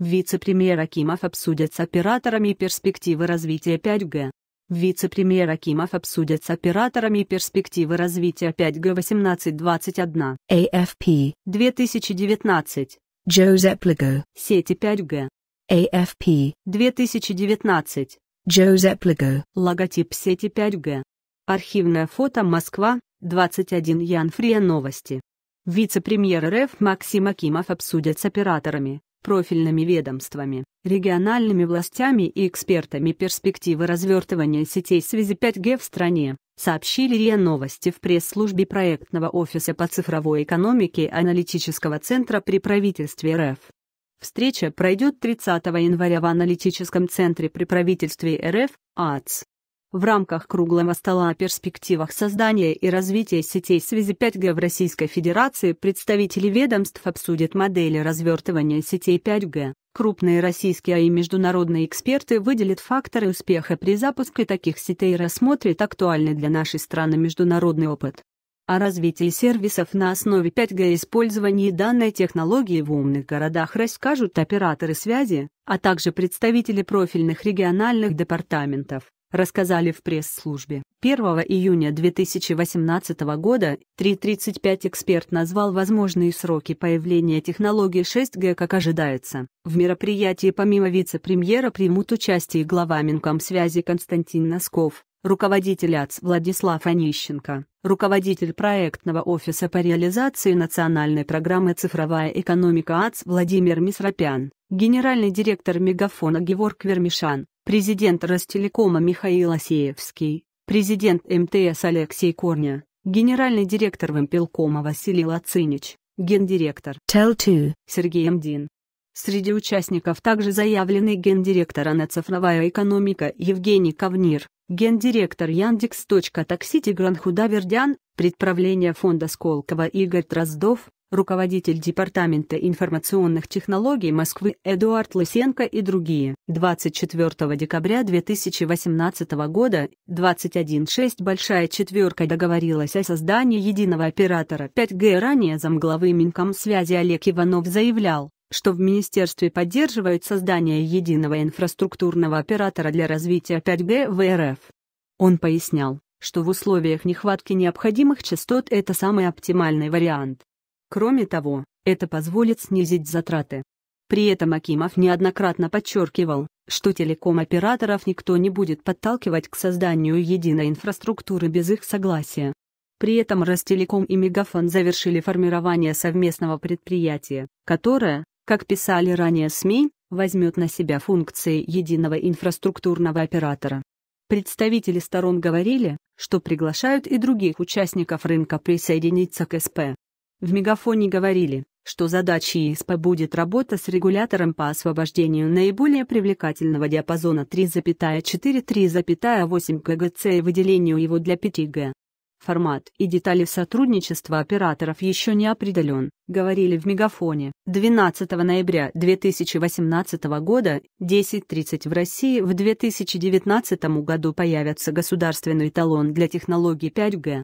Вице-премьер Акимов обсудит с операторами перспективы развития 5G. Вице-премьер Акимов обсудит с операторами перспективы развития 5G 18:21 AFP 2019. Джозеп Лего. Сети 5G. AFP 2019. Джозеп Лего. Логотип сети 5G. Архивное фото Москва, 21 Янфрия новости. Вице-премьер РФ Максим Акимов обсудит с операторами профильными ведомствами, региональными властями и экспертами перспективы развертывания сетей связи 5G в стране, сообщили РИА Новости в пресс-службе проектного офиса по цифровой экономике аналитического центра при правительстве РФ. Встреча пройдет 30 января в аналитическом центре при правительстве РФ АЦ в рамках круглого стола о перспективах создания и развития сетей связи 5G в Российской Федерации представители ведомств обсудят модели развертывания сетей 5G. Крупные российские и международные эксперты выделят факторы успеха при запуске таких сетей и рассмотрят актуальный для нашей страны международный опыт. О развитии сервисов на основе 5G и использовании данной технологии в умных городах расскажут операторы связи, а также представители профильных региональных департаментов рассказали в пресс-службе. 1 июня 2018 года 3.35 эксперт назвал возможные сроки появления технологии 6G, как ожидается. В мероприятии помимо вице-премьера примут участие глава Минкомсвязи Константин Носков, руководитель АЦ Владислав Онищенко, руководитель проектного офиса по реализации национальной программы «Цифровая экономика АЦ» Владимир Мисропян, генеральный директор «Мегафона» Геворг Вермишан, президент Ростелекома Михаил Осеевский, президент МТС Алексей Корня, генеральный директор Вимпелкома Василий Лацинич, гендиректор Tell2 Сергей Мдин. Среди участников также заявлены гендиректор на цифровая экономика Евгений Ковнир, гендиректор Яндекс.Такси Тигран Худавердян, предправление фонда Сколково Игорь Троздов, руководитель Департамента информационных технологий Москвы Эдуард Лысенко и другие. 24 декабря 2018 года 21.6 Большая четверка договорилась о создании единого оператора 5G. Ранее замглавы Минкомсвязи Олег Иванов заявлял, что в Министерстве поддерживают создание единого инфраструктурного оператора для развития 5G в РФ. Он пояснял, что в условиях нехватки необходимых частот это самый оптимальный вариант. Кроме того, это позволит снизить затраты. При этом Акимов неоднократно подчеркивал, что телеком-операторов никто не будет подталкивать к созданию единой инфраструктуры без их согласия. При этом Ростелеком и Мегафон завершили формирование совместного предприятия, которое, как писали ранее СМИ, возьмет на себя функции единого инфраструктурного оператора. Представители сторон говорили, что приглашают и других участников рынка присоединиться к СП. В мегафоне говорили, что задачей ИСП будет работа с регулятором по освобождению наиболее привлекательного диапазона 3,4-3,8 ГГц и выделению его для 5Г. Формат и детали сотрудничества операторов еще не определен, говорили в Мегафоне. 12 ноября 2018 года 10.30 в России в 2019 году появится государственный талон для технологий 5G.